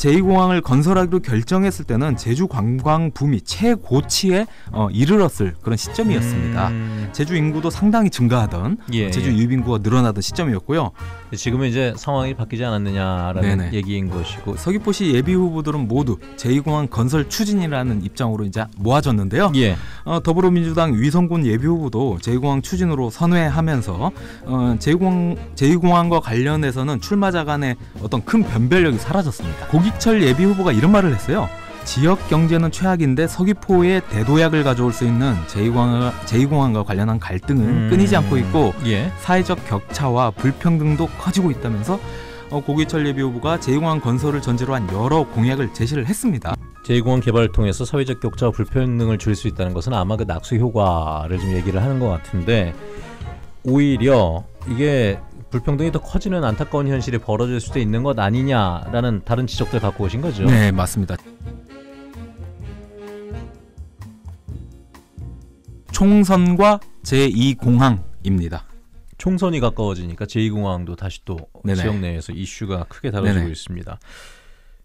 제2공항을 건설하기로 결정했을 때는 제주 관광 붐이 최고치에 어, 이르렀을 그런 시점이었습니다. 음... 제주 인구도 상당히 증가하던 예, 제주 예. 유입 인구가 늘어나던 시점이었고요. 예, 지금은 이제 상황이 바뀌지 않았느냐라는 네네. 얘기인 것이고 서귀포시 예비 후보들은 모두 제2공항 건설 추진이라는 입장으로 이제 모아졌는데요. 예. 어, 더불어민주당 위성군 예비 후보도 제2공항 추진으로 선회하면서 어, 제2공항, 제2공항과 관련해서는 출마자 간의 어떤 큰 변별력이 사라졌습니다. 고기철 예비 후보가 이런 말을 했어요. 지역 경제는 최악인데 서귀포에 대도약을 가져올 수 있는 제2공항, 과 관련한 갈등은 음, 끊이지 않고 있고 예. 사회적 격차와 불평등도 커지고 있다면서 어, 고기철 예비후보가 제2공항 건설을 전제로 한 여러 공약을 제시를 했습니다. 제2공항 개발을 통해서 사회적 격차와 불평등을 줄일 수 있다는 것은 아마 그 낙수 효과를 좀 얘기를 하는 것 같은데 오히려 이게 불평등이 더 커지는 안타까운 현실이 벌어질 수도 있는 것 아니냐라는 다른 지적들 갖고 오신 거죠. 네, 맞습니다. 총선과 제2공항입니다. 총선이 가까워지니까 제2공항도 다시 또 네네. 지역 내에서 이슈가 크게 다뤄지고 네네. 있습니다.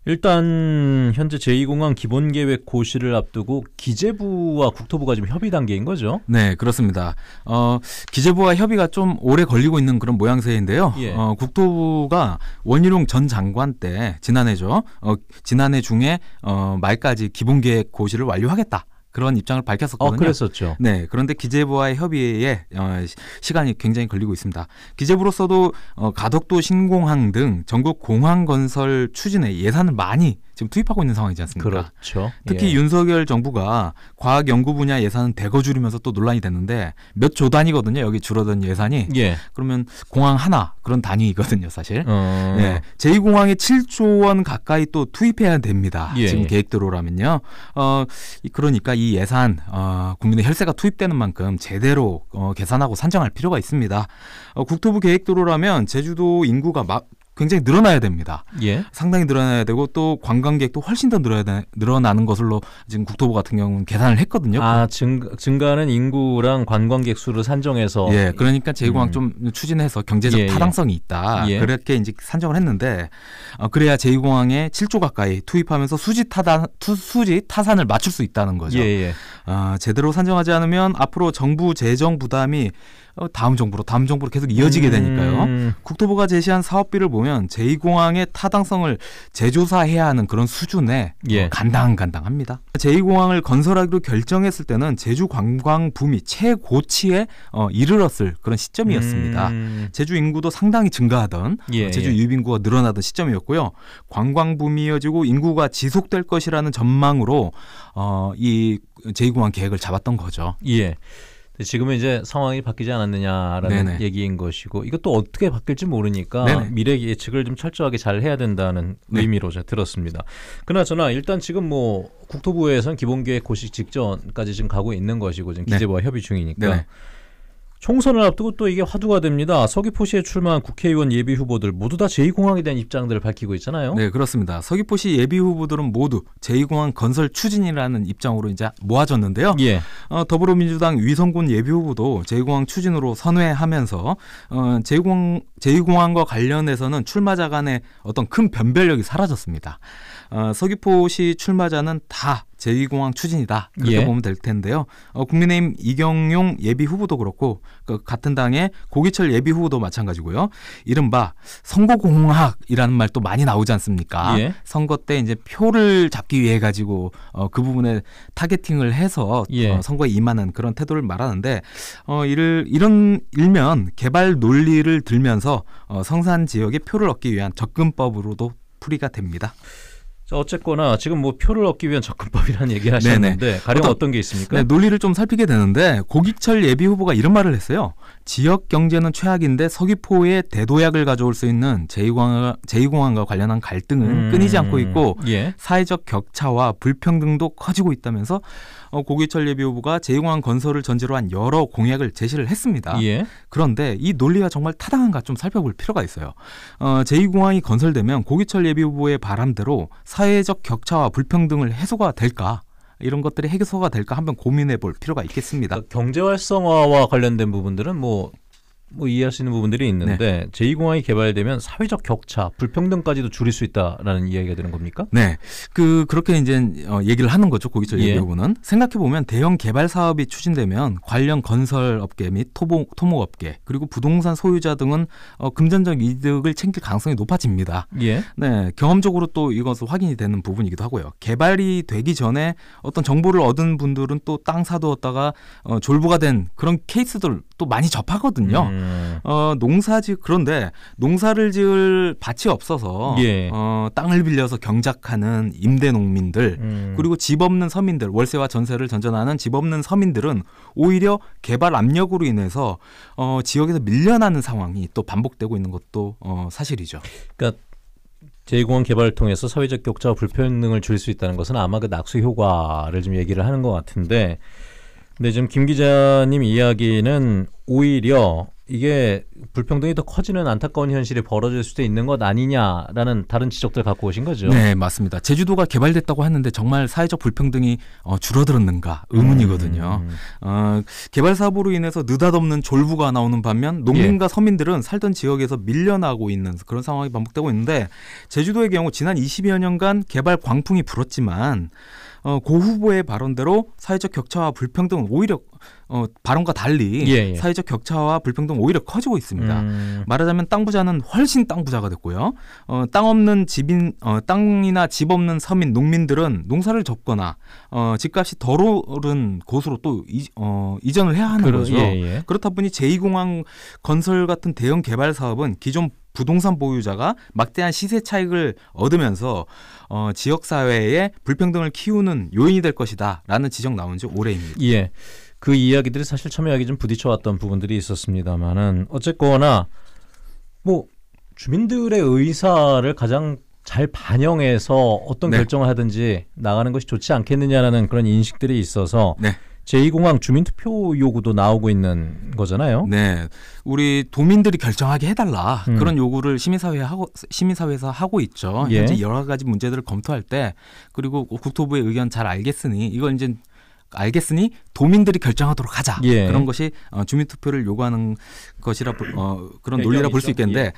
일단 현재 제2공항 기본계획 고시를 앞두고 기재부와 국토부가 지금 협의 단계인 거죠? 네, 그렇습니다. 어, 기재부와 협의가 좀 오래 걸리고 있는 그런 모양새인데요. 예. 어, 국토부가 원희룡 전 장관 때 지난해죠. 어, 지난해 중에 어, 말까지 기본계획 고시를 완료하겠다. 그런 입장을 밝혔었거든요. 어, 그랬었죠. 네. 그런데 기재부와의 협의에 어, 시간이 굉장히 걸리고 있습니다. 기재부로서도 어, 가덕도 신공항 등 전국 공항 건설 추진에 예산을 많이 지금 투입하고 있는 상황이지 않습니까? 그렇죠. 특히 예. 윤석열 정부가 과학 연구 분야 예산은 대거 줄이면서 또 논란이 됐는데 몇 조 단위거든요. 여기 줄어든 예산이. 예. 그러면 공항 하나 그런 단위거든요, 사실. 어... 예. 제2공항에 7조 원 가까이 또 투입해야 됩니다. 예. 지금 계획대로라면요. 어 그러니까 이 예산 어 국민의 혈세가 투입되는 만큼 제대로 어, 계산하고 산정할 필요가 있습니다. 어, 국토부 계획대로라면 제주도 인구가 막 굉장히 늘어나야 됩니다. 예. 상당히 늘어나야 되고 또 관광객도 훨씬 더 늘어야 되, 늘어나는 것으로 지금 국토부 같은 경우는 계산을 했거든요. 아 증, 증가는 인구랑 관광객 수를 산정해서 예 그러니까 제일공항 음. 좀 추진해서 경제적 예, 예, 타당성이 있다 예. 그렇게 이제 산정을 했는데 어, 그래야 제2공항에 7조 가까이 투입하면서 수지 타단 수지 타산을 맞출 수 있다는 거죠. 예, 어, 제대로 산정하지 않으면 앞으로 정부 재정 부담이 어, 다음 정부로 다음 정부로 계속 이어지게 되니까요. 음. 국토부가 제시한 사업비를 보면 제2공항의 타당성을 재조사해야 하는 그런 수준에 예. 간당간당합니다. 제2공항을 건설하기로 결정했을 때는 제주 관광 붐이 최고치에 어, 이르렀을 그런 시점이었습니다. 음. 제주 인구도 상당히 증가하던 예, 어, 제주 예. 유입인구가 늘어나던 시점이었고요. 관광 붐이 이어지고 인구가 지속될 것이라는 전망으로 어, 이 제2공항 계획을 잡았던 거죠. 예. 지금은 이제 상황이 바뀌지 않았느냐라는 네네. 얘기인 것이고 이것도 어떻게 바뀔지 모르니까 네네. 미래 예측을 좀 철저하게 잘 해야 된다는 네. 의미로 제가 들었습니다. 그나저나 일단 지금 뭐국토부에서는 기본계획 고식 직전까지 지금 가고 있는 것이고 지금 네. 기재부와 네. 협의 중이니까 네네. 총선을 앞두고 또 이게 화두가 됩니다. 서귀포시에 출마한 국회의원 예비 후보들 모두 다 제2공항에 대한 입장들을 밝히고 있잖아요. 네, 그렇습니다. 서귀포시 예비 후보들은 모두 제2공항 건설 추진이라는 입장으로 이제 모아졌는데요. 예. 어, 더불어민주당 위성군 예비 후보도 제2공항 추진으로 선회하면서 어, 제2공항, 제2공항과 관련해서는 출마자 간의 어떤 큰 변별력이 사라졌습니다. 어, 서귀포시 출마자는 다 제2공항 추진이다 그렇게 예. 보면 될 텐데요. 어, 국민의힘 이경용 예비 후보도 그렇고 그 같은 당의 고기철 예비 후보도 마찬가지고요. 이른바 선거공학이라는 말도 많이 나오지 않습니까? 예. 선거 때 이제 표를 잡기 위해 가지고 어, 그 부분에 타겟팅을 해서 예. 어, 선거에 임하는 그런 태도를 말하는데 어, 이를 이런 일면 개발 논리를 들면서 어, 성산 지역에 표를 얻기 위한 접근법으로도 풀이가 됩니다. 어쨌거나 지금 뭐 표를 얻기 위한 접근법이라는 얘기 하셨는데 가령 어떤, 어떤 게 있습니까? 네, 논리를 좀 살피게 되는데 고기철 예비 후보가 이런 말을 했어요. 지역 경제는 최악인데 서귀포에 대도약을 가져올 수 있는 제2공항, 제2공항과 관련한 갈등은 음, 끊이지 않고 있고 예. 사회적 격차와 불평등도 커지고 있다면서 어, 고기철 예비후보가 재공항 건설을 전제로 한 여러 공약을 제시를 했습니다. 예. 그런데 이 논리가 정말 타당한가 좀 살펴볼 필요가 있어요. 어, 제2공항이 건설되면 고기철 예비후보의 바람대로 사회적 격차와 불평등을 해소가 될까? 이런 것들이 해소가 될까 한번 고민해 볼 필요가 있겠습니다. 그 경제 활성화와 관련된 부분들은 뭐뭐 이해하시는 부분들이 있는데 네. 제2공항이 개발되면 사회적 격차, 불평등까지도 줄일 수 있다라는 이야기가 되는 겁니까? 네, 그 그렇게 이제 어, 얘기를 하는 거죠. 거기서 예. 얘기하고는 생각해 보면 대형 개발 사업이 추진되면 관련 건설 업계 및 토목 토목업계 그리고 부동산 소유자 등은 어, 금전적 이득을 챙길 가능성이 높아집니다. 예. 네, 경험적으로 또 이것은 확인이 되는 부분이기도 하고요. 개발이 되기 전에 어떤 정보를 얻은 분들은 또 땅 사두었다가 어, 졸부가 된 그런 케이스들 또 많이 접하거든요. 음. 어, 농사 지 그런데 농사를 지을 밭이 없어서 예. 어, 땅을 빌려서 경작하는 임대 농민들 음. 그리고 집 없는 서민들 월세와 전세를 전전하는 집 없는 서민들은 오히려 개발 압력으로 인해서 어, 지역에서 밀려나는 상황이 또 반복되고 있는 것도 어, 사실이죠. 그러니까 제2공항 개발을 통해서 사회적 격차와 불평등을 줄일 수 있다는 것은 아마 그 낙수 효과를 좀 얘기를 하는 것 같은데. 음. 네, 지금 김 기자님 이야기는 오히려 이게 불평등이 더 커지는 안타까운 현실이 벌어질 수도 있는 것 아니냐라는 다른 지적들 갖고 오신 거죠. 네, 맞습니다. 제주도가 개발됐다고 했는데 정말 사회적 불평등이 어, 줄어들었는가 의문이거든요. 음. 어, 개발 사업으로 인해서 느닷없는 졸부가 나오는 반면 농민과 예. 서민들은 살던 지역에서 밀려나고 있는 그런 상황이 반복되고 있는데 제주도의 경우 지난 20여 년간 개발 광풍이 불었지만 어, 고 후보의 발언대로 사회적 격차와 불평등은 오히려 어, 발언과 달리 예, 예. 사회적 격차와 불평등 오히려 커지고 있습니다. 음. 말하자면 땅 부자는 훨씬 땅 부자가 됐고요. 어, 땅 없는 집인 어, 땅이나 집 없는 서민 농민들은 농사를 접거나 어, 집값이 덜 오른 곳으로 또 이, 어, 이전을 해야 하는 그러, 거죠. 예, 예. 그렇다 보니 제2공항 건설 같은 대형 개발 사업은 기존 부동산 보유자가 막대한 시세 차익을 얻으면서 어, 지역 사회의 불평등을 키우는 요인이 될 것이다라는 지적 나온 지오래입니다 예. 그 이야기들이 사실 참여하기 좀 부딪혀 왔던 부분들이 있었습니다만은 어쨌거나 뭐 주민들의 의사를 가장 잘 반영해서 어떤 네. 결정을 하든지 나가는 것이 좋지 않겠느냐라는 그런 인식들이 있어서 네. 제2공항 주민투표 요구도 나오고 있는 거잖아요. 네. 우리 도민들이 결정하게 해달라 음. 그런 요구를 시민사회 하고 시민사회에서 하고 있죠. 예. 현재 여러 가지 문제들을 검토할 때 그리고 국토부의 의견 잘 알겠으니 이걸 이제 알겠으니 도민들이 결정하도록 하자 예. 그런 것이 어, 주민투표를 요구하는 것이라 어, 그런 논리라 볼 수 있겠는데. 예.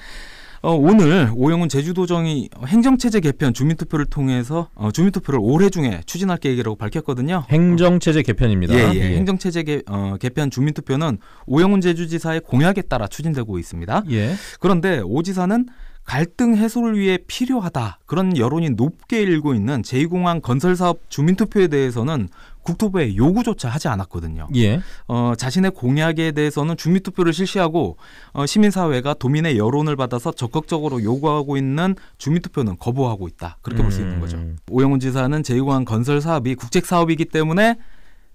어, 오늘 오영훈 제주도정이 행정체제 개편 주민투표를 통해서 어, 주민투표를 올해 중에 추진할 계획이라고 밝혔거든요. 행정체제 개편입니다. 예, 예. 예. 행정체제 개, 어, 개편 주민투표는 오영훈 제주지사의 공약에 따라 추진되고 있습니다. 예. 그런데 오 지사는 갈등 해소를 위해 필요하다 그런 여론이 높게 일고 있는 제2공항 건설사업 주민투표에 대해서는 국토부에 요구조차 하지 않았거든요. 예. 어, 자신의 공약에 대해서는 주민투표를 실시하고 어, 시민사회가 도민의 여론을 받아서 적극적으로 요구하고 있는 주민투표는 거부하고 있다. 그렇게 음. 볼수 있는 거죠. 음. 오영훈 지사는 제2공항 건설 사업이 국책사업이기 때문에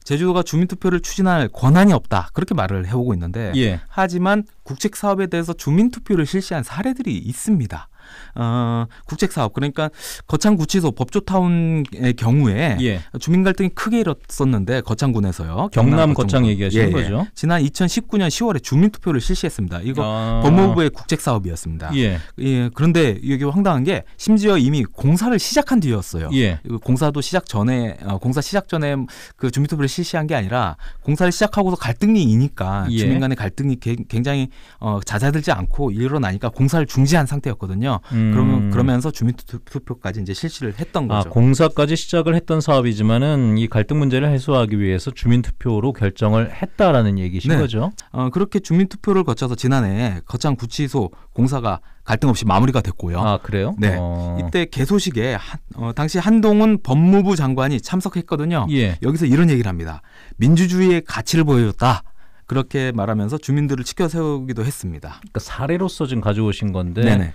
제주도가 주민투표를 추진할 권한이 없다 그렇게 말을 해오고 있는데 예. 하지만 국책 사업에 대해서 주민투표를 실시한 사례들이 있습니다. 어, 국책사업 그러니까 거창구치소 법조타운의 경우에 예. 주민 갈등이 크게 일었었는데 거창군에서요. 경남, 경남 거창 얘기하시는 예, 예, 거죠. 지난 2019년 10월에 주민투표를 실시했습니다. 이거 아. 법무부의 국책사업이었습니다. 예. 예. 그런데 이게 황당한 게 심지어 이미 공사를 시작한 뒤였어요. 예. 그 공사도 시작 전에 어, 공사 시작 전에 그 주민투표를 실시한 게 아니라 공사를 시작하고서 갈등이 이니까 주민 간의 갈등이 굉장히 어, 잦아들지 않고 일어나니까 공사를 중지한 상태였거든요. 음. 그러면 그러면서 주민 투표까지 이제 실시를 했던 아, 거죠. 아, 공사까지 시작을 했던 사업이지만은 이 갈등 문제를 해소하기 위해서 주민 투표로 결정을 했다라는 얘기신 네. 거죠. 어, 그렇게 주민 투표를 거쳐서 지난해 거창 구치소 공사가 갈등 없이 마무리가 됐고요. 아 그래요? 네. 어. 이때 개소식에 한, 어, 당시 한동훈 법무부 장관이 참석했거든요. 예. 여기서 이런 얘기를 합니다. 민주주의의 가치를 보여줬다. 그렇게 말하면서 주민들을 치켜 세우기도 했습니다. 그러니까 사례로서 지금 가져오신 건데 네네.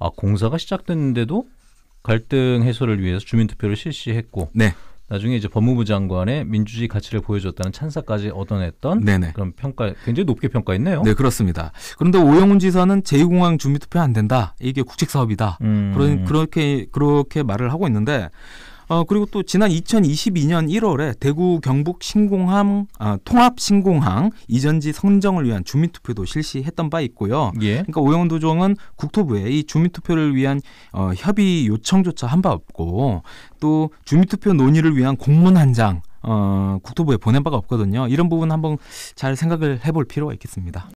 아, 공사가 시작됐는데도 갈등 해소를 위해서 주민투표를 실시했고 네. 나중에 이제 법무부 장관의 민주주의 가치를 보여줬다는 찬사까지 얻어냈던 네네. 그런 평가 굉장히 높게 평가했네요. 네 그렇습니다. 그런데 오영훈 지사는 제2공항 주민투표 안 된다. 이게 국책 사업이다. 음. 그런 그렇게 그렇게 말을 하고 있는데 어, 그리고 또 지난 2022년 1월에 대구 경북 신공항 아, 통합 신공항 이전지 선정을 위한 주민투표도 실시했던 바 있고요. 예. 그러니까 오영훈 도정은 국토부에 이 주민투표를 위한 어, 협의 요청조차 한 바 없고 또 주민투표 논의를 위한 공문 한 장 어, 국토부에 보낸 바가 없거든요. 이런 부분 한번 잘 생각을 해볼 필요가 있겠습니다.